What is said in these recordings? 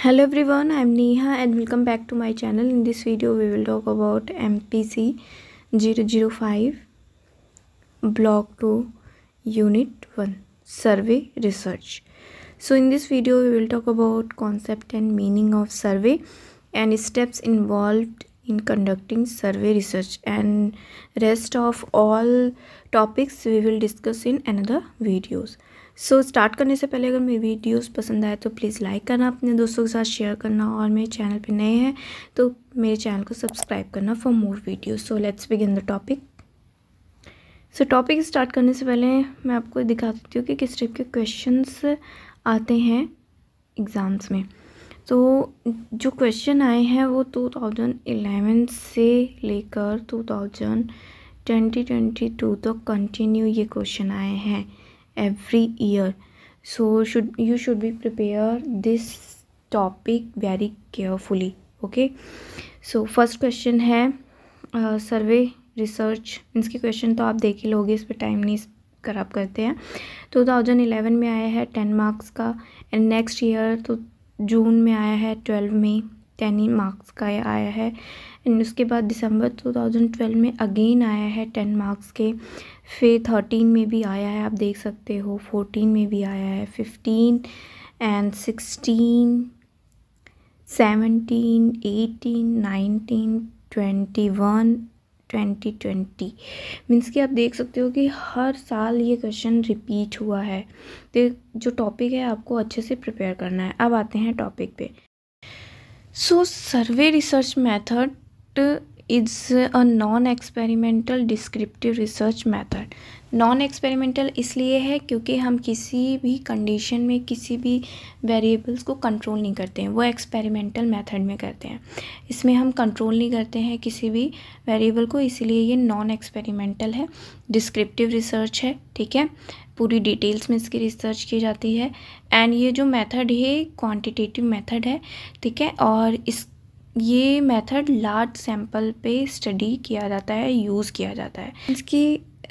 hello everyone i'm neha and welcome back to my channel in this video we will talk about mpc 005 block 2 unit 1 survey research so in this video we will talk about concept and meaning of survey and steps involved in conducting survey research and rest of all topics we will discuss in another videos so so, start करने से पहले अगर मेरी videos पसंद आए तो please like करना अपने दोस्तों के साथ शेयर करना और मेरे चैनल पे नए हैं तो मेरे चैनल को सब्सक्राइब करना for more video so let's begin the topic so topic start करने से पहले मैं आपको दिखा देती हूँ कि किस टाइप के क्वेश्चन आते हैं एग्ज़ाम्स में तो जो क्वेश्चन आए हैं वो टू 2011 से लेकर टू ट्वेंटी टू तक कंटिन्यू ये क्वेश्चन आए हैं every year so should you should be prepare this topic very carefully okay so first question है सर्वे uh, रिसर्च इसके क्वेश्चन तो आप देख ही लोगे इस पर टाइम नहीं खराब करते हैं टू थाउजेंड इलेवन में आया है टेन मार्क्स का एंड नेक्स्ट ईयर तो जून में आया है ट्वेल्व में टेन ही मार्क्स का आया है एंड उसके बाद दिसंबर 2012 में अगेन आया है टेन मार्क्स के फिर थर्टीन में भी आया है आप देख सकते हो फोर्टीन में भी आया है fifteen and sixteen seventeen eighteen nineteen twenty one twenty twenty means कि आप देख सकते हो कि हर साल ये क्वेश्चन रिपीट हुआ है तो जो टॉपिक है आपको अच्छे से प्रिपेयर करना है अब आते हैं टॉपिक पे so survey research method is a non-experimental descriptive research method non experimental इसलिए है क्योंकि हम किसी भी कंडीशन में किसी भी वेरिएबल्स को कंट्रोल नहीं करते हैं वो एक्सपेरिमेंटल मेथड में करते हैं इसमें हम कंट्रोल नहीं करते हैं किसी भी वेरिएबल को इसलिए ये नॉन एक्सपेरिमेंटल है डिस्क्रिप्टिव रिसर्च है ठीक है पूरी डिटेल्स में इसकी रिसर्च की जाती है एंड ये जो मैथड है क्वान्टिटेटिव मैथड है ठीक है और इस ये मेथड लार्ज सैंपल पे स्टडी किया जाता है यूज़ किया जाता है इसकी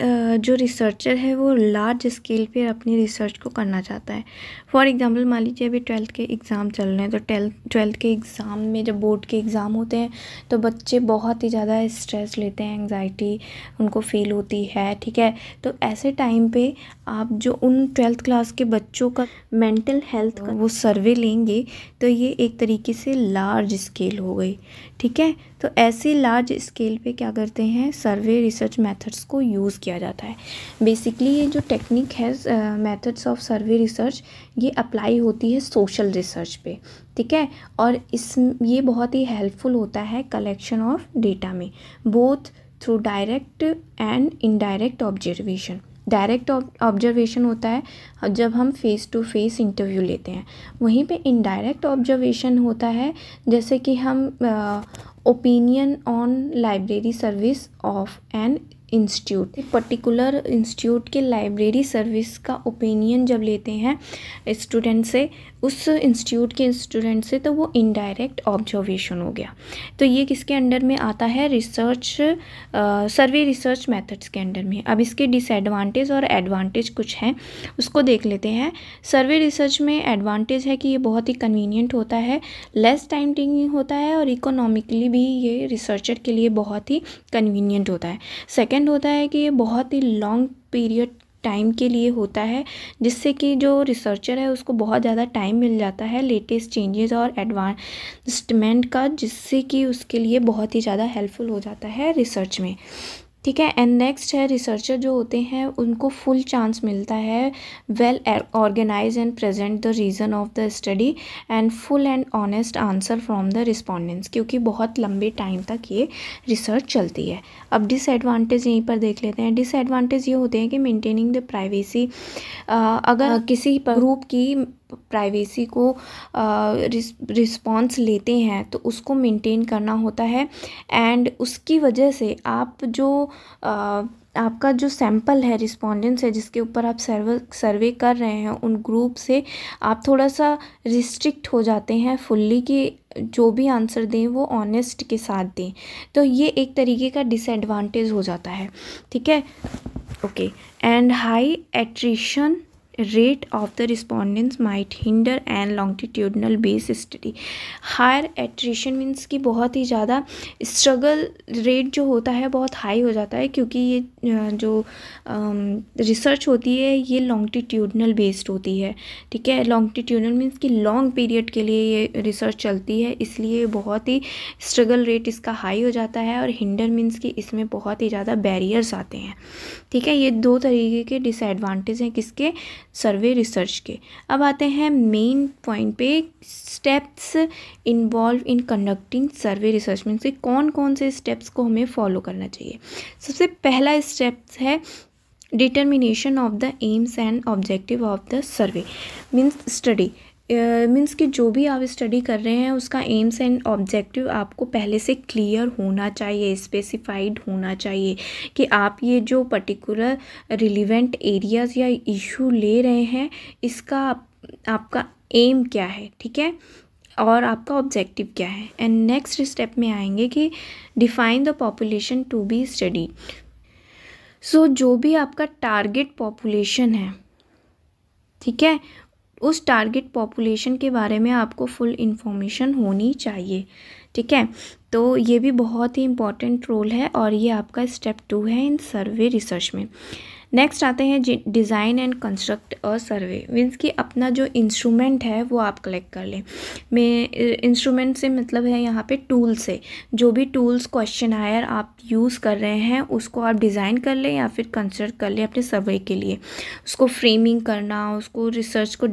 जो रिसर्चर है वो लार्ज स्केल पे अपनी रिसर्च को करना चाहता है फॉर एग्ज़ाम्पल मान लीजिए अभी ट्वेल्थ के एग्ज़ाम चल रहे हैं तो ट्वेल्थ ट्वेल्थ के एग्ज़ाम में जब बोर्ड के एग्ज़ाम होते हैं तो बच्चे बहुत ही ज़्यादा स्ट्रेस लेते हैं एंग्जाइटी उनको फील होती है ठीक है तो ऐसे टाइम पे आप जो उन ट्वेल्थ क्लास के बच्चों का मेंटल हेल्थ का वो सर्वे लेंगे तो ये एक तरीके से लार्ज स्केल हो गई ठीक है तो ऐसे लार्ज स्केल पे क्या करते हैं सर्वे रिसर्च मेथड्स को यूज़ किया जाता है बेसिकली ये जो टेक्निक है मेथड्स ऑफ सर्वे रिसर्च ये अप्लाई होती है सोशल रिसर्च पे ठीक है और इस ये बहुत ही हेल्पफुल होता है कलेक्शन ऑफ डेटा में both through direct and indirect observation direct observation होता है जब हम फ़ेस टू फेस इंटरव्यू लेते हैं वहीं पे इनडायरेक्ट ऑब्जर्वेशन होता है जैसे कि हम opinion on library service of an institute particular institute के लाइब्रेरी सर्विस का ओपिनियन जब लेते हैं स्टूडेंट से उस इंस्टीट्यूट के स्टूडेंट से तो वो इनडायरेक्ट ऑब्जर्वेशन हो गया तो ये किसके अंडर में आता है रिसर्च सर्वे रिसर्च मेथड्स के अंडर में अब इसके डिसएडवांटेज और एडवांटेज कुछ हैं उसको देख लेते हैं सर्वे रिसर्च में एडवांटेज है कि ये बहुत ही कन्वीनियंट होता है लेस टाइम टेकिंग होता है और इकोनॉमिकली भी ये रिसर्चर के लिए बहुत ही कन्वीनियंट होता है सेकेंड सेकेंड होता है कि ये बहुत ही लॉन्ग पीरियड टाइम के लिए होता है जिससे कि जो रिसर्चर है उसको बहुत ज़्यादा टाइम मिल जाता है लेटेस्ट चेंजेस और एडवांसमेंट का जिससे कि उसके लिए बहुत ही ज़्यादा हेल्पफुल हो जाता है रिसर्च में ठीक है एंड नेक्स्ट है रिसर्चर जो होते हैं उनको फुल चांस मिलता है well organise and present the reason of the study and full and honest answer from the respondents क्योंकि बहुत लंबे टाइम तक ये रिसर्च चलती है अब डिसएडवांटेज यहीं पर देख लेते हैं डिसएडवांटेज ये होते हैं कि मेंटेनिंग द प्राइवेसी अगर किसी ग्रुप की प्राइवेसी को रिस्पॉन्स लेते हैं तो उसको मेंटेन करना होता है एंड उसकी वजह से आप जो आपका जो सैम्पल है रिस्पॉन्डेंस है जिसके ऊपर आप सर्वे सर्वे कर रहे हैं उन ग्रुप से आप थोड़ा सा रिस्ट्रिक्ट हो जाते हैं फुल्ली कि जो भी आंसर दें वो ऑनेस्ट के साथ दें तो ये एक तरीके का डिसएडवांटेज हो जाता है ठीक है okay and high attrition rate of the respondents might hinder and longitudinal base study higher attrition means कि बहुत ही ज़्यादा स्ट्रगल रेट जो होता है बहुत हाई हो जाता है क्योंकि ये जो रिसर्च um, होती है ये लॉन्गटीट्यूडनल बेस्ड होती है ठीक है लॉन्गटीट्यूडनल मीन्स कि लॉन्ग पीरियड के लिए ये रिसर्च चलती है इसलिए बहुत ही स्ट्रगल रेट इसका हाई हो जाता है और हिंडर मीन्स कि इसमें बहुत ही ज़्यादा बैरियर्स आते हैं ठीक है ये दो तरीके के डिसएडवाटेज हैं किसके सर्वे रिसर्च के अब आते हैं मेन पॉइंट पे steps involve in conducting survey research mean से कौन कौन से स्टेप्स को हमें फॉलो करना चाहिए सबसे पहला स्टेप्स है determination of the aims and objective of the survey means study means कि जो भी आप स्टडी कर रहे हैं उसका एम्स एंड ऑब्जेक्टिव आपको पहले से क्लियर होना चाहिए स्पेसिफाइड होना चाहिए कि आप ये जो पर्टिकुलर रिलीवेंट एरियाज़ या इशू ले रहे हैं इसका आपका एम क्या है ठीक है और आपका ऑब्जेक्टिव क्या है एंड नेक्स्ट स्टेप में आएंगे कि define the population to be study so जो भी आपका टारगेट पॉपुलेशन है ठीक है उस टारगेट पॉपुलेशन के बारे में आपको फुल इन्फॉर्मेशन होनी चाहिए ठीक है तो ये भी बहुत ही इम्पॉर्टेंट रोल है और ये आपका स्टेप टू है इन सर्वे रिसर्च में नेक्स्ट आते हैं डिज़ाइन एंड कंस्ट्रक्ट और सर्वे मीन्स कि अपना जो इंस्ट्रूमेंट है वो आप कलेक्ट कर लें मैं इंस्ट्रूमेंट से मतलब है यहाँ पे टूल से जो भी टूल्स क्वेश्चन हायर आप यूज़ कर रहे हैं उसको आप डिज़ाइन कर लें या फिर कंस्ट्रक्ट कर लें अपने सर्वे के लिए उसको फ्रेमिंग करना उसको रिसर्च को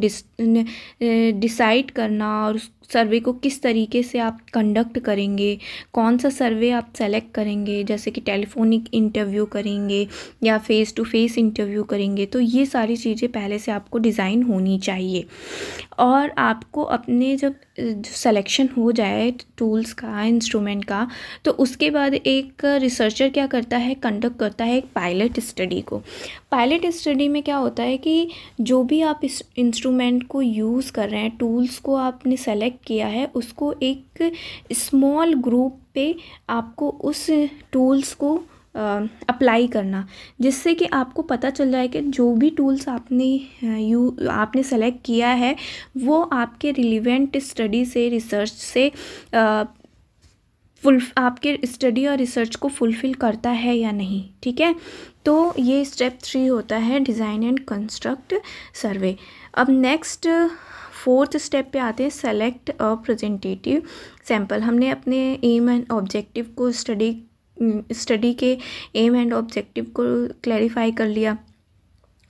डिसाइड करना और उस सर्वे को किस तरीके से आप कंडक्ट करेंगे कौन सा सर्वे आप सेलेक्ट करेंगे जैसे कि टेलीफोनिक इंटरव्यू करेंगे या फ़ेस टू फेस इंटरव्यू करेंगे तो ये सारी चीज़ें पहले से आपको डिज़ाइन होनी चाहिए और आपको अपने जब जो सेलेक्शन हो जाए टूल्स का इंस्ट्रूमेंट का तो उसके बाद एक रिसर्चर क्या करता है कंडक्ट करता है एक पायलट स्टडी को पायलट स्टडी में क्या होता है कि जो भी आप इस इंस्ट्रूमेंट को यूज़ कर रहे हैं टूल्स को आपने सेलेक्ट किया है उसको एक स्मॉल ग्रुप पे आपको उस टूल्स को अप्लाई करना जिससे कि आपको पता चल जाए कि जो भी टूल्स आपने यू आपने सेलेक्ट किया है वो आपके रिलीवेंट स्टडी से रिसर्च से फुल आपके स्टडी और रिसर्च को फुलफ़िल करता है या नहीं ठीक है तो ये स्टेप थ्री होता है डिज़ाइन एंड कंस्ट्रक्ट सर्वे अब नेक्स्ट फोर्थ स्टेप पे आते हैं सेलेक्ट अ प्रेजेंटेटिव सैम्पल हमने अपने एम एंड ऑब्जेक्टिव को स्टडी स्टडी के एम एंड ऑब्जेक्टिव को क्लैरिफाई कर लिया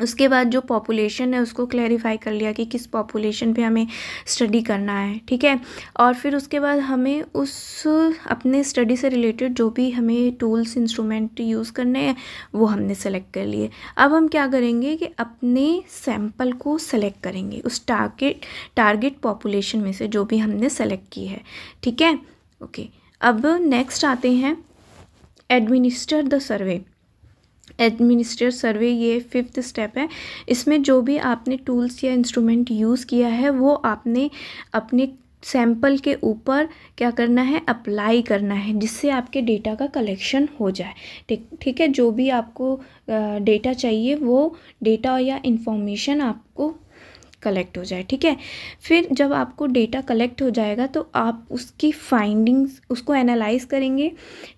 उसके बाद जो पॉपुलेशन है उसको क्लैरिफाई कर लिया कि किस पॉपुलेशन पे हमें स्टडी करना है ठीक है और फिर उसके बाद हमें उस अपने स्टडी से रिलेटेड जो भी हमें टूल्स इंस्ट्रूमेंट यूज़ करने हैं वो हमने सेलेक्ट कर लिए अब हम क्या करेंगे कि अपने सैम्पल को सेलेक्ट करेंगे उस टारगेट टारगेट पॉपुलेशन में से जो भी हमने सेलेक्ट की है ठीक है ओके अब नेक्स्ट आते हैं administer the survey administer survey ये फिफ्थ स्टेप है इसमें जो भी आपने टूल्स या इंस्ट्रूमेंट यूज़ किया है वो आपने अपने सैम्पल के ऊपर क्या करना है अप्लाई करना है जिससे आपके डेटा का कलेक्शन हो जाए ठीक ठीक है जो भी आपको डेटा चाहिए वो डेटा या इन्फॉर्मेशन आपको कलेक्ट हो जाए ठीक है फिर जब आपको डेटा कलेक्ट हो जाएगा तो आप उसकी फाइंडिंग्स उसको एनालाइज करेंगे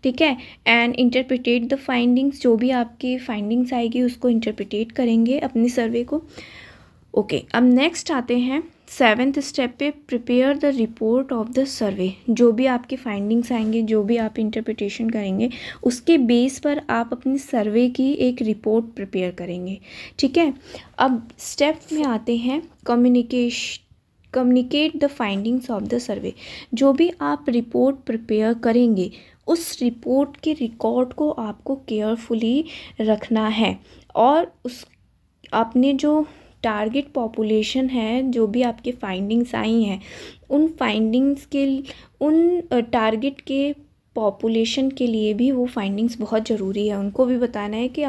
ठीक है एंड इंटरप्रिटेट द फाइंडिंग्स जो भी आपकी फाइंडिंग्स आएगी उसको इंटरप्रिटेट करेंगे अपने सर्वे को ओके okay, अब नेक्स्ट आते हैं सेवेंथ स्टेप पे prepare the report of the survey जो भी आपके फाइंडिंग्स आएंगे जो भी आप इंटरप्रिटेशन करेंगे उसके बेस पर आप अपनी सर्वे की एक रिपोर्ट प्रिपेयर करेंगे ठीक है अब स्टेप में आते हैं communication communicate the findings of the survey जो भी आप रिपोर्ट प्रिपेयर करेंगे उस रिपोर्ट के रिकॉर्ड को आपको केयरफुली रखना है और उस आपने जो टारगेट पॉपुलेशन है जो भी आपके फाइंडिंग्स आई हैं उन फाइंडिंग्स के उन टारगेट के पॉपुलेशन के लिए भी वो फाइंडिंग्स बहुत ज़रूरी है उनको भी बताना है कि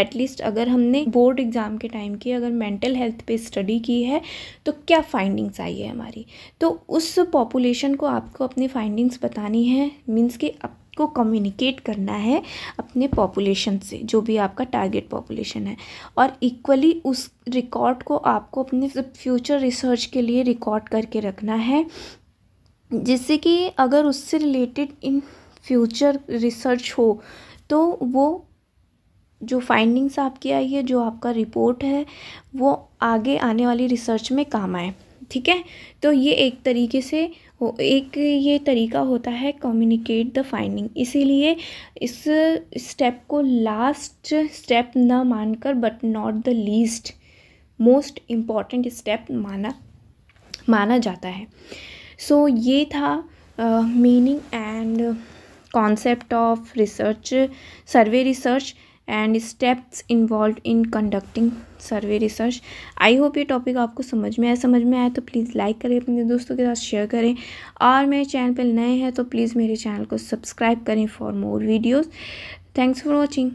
एटलीस्ट अगर हमने बोर्ड एग्ज़ाम के टाइम की अगर मेंटल हेल्थ पे स्टडी की है तो क्या फाइंडिंग्स आई है हमारी तो उस पॉपुलेशन को आपको अपनी फाइंडिंग्स बतानी है मीन्स कि को कम्युनिकेट करना है अपने पॉपुलेशन से जो भी आपका टारगेट पॉपुलेशन है और इक्वली उस रिकॉर्ड को आपको अपने फ्यूचर रिसर्च के लिए रिकॉर्ड करके रखना है जिससे कि अगर उससे रिलेटेड इन फ्यूचर रिसर्च हो तो वो जो फाइंडिंग्स आपकी आई है जो आपका रिपोर्ट है वो आगे आने वाली रिसर्च में काम आए ठीक है तो ये एक तरीके से एक ये तरीका होता है कम्युनिकेट द फाइंडिंग इसीलिए इस स्टेप को लास्ट स्टेप न मानकर but not the least most important step माना माना जाता है सो so, ये था meaning and concept of research survey research and steps involve in conducting survey research I hope ये टॉपिक आपको समझ में आया समझ में आया तो प्लीज़ लाइक करें अपने दोस्तों के साथ शेयर करें और मेरे चैनल पर नए हैं तो प्लीज़ मेरे चैनल को सब्सक्राइब करें for more videos thanks for watching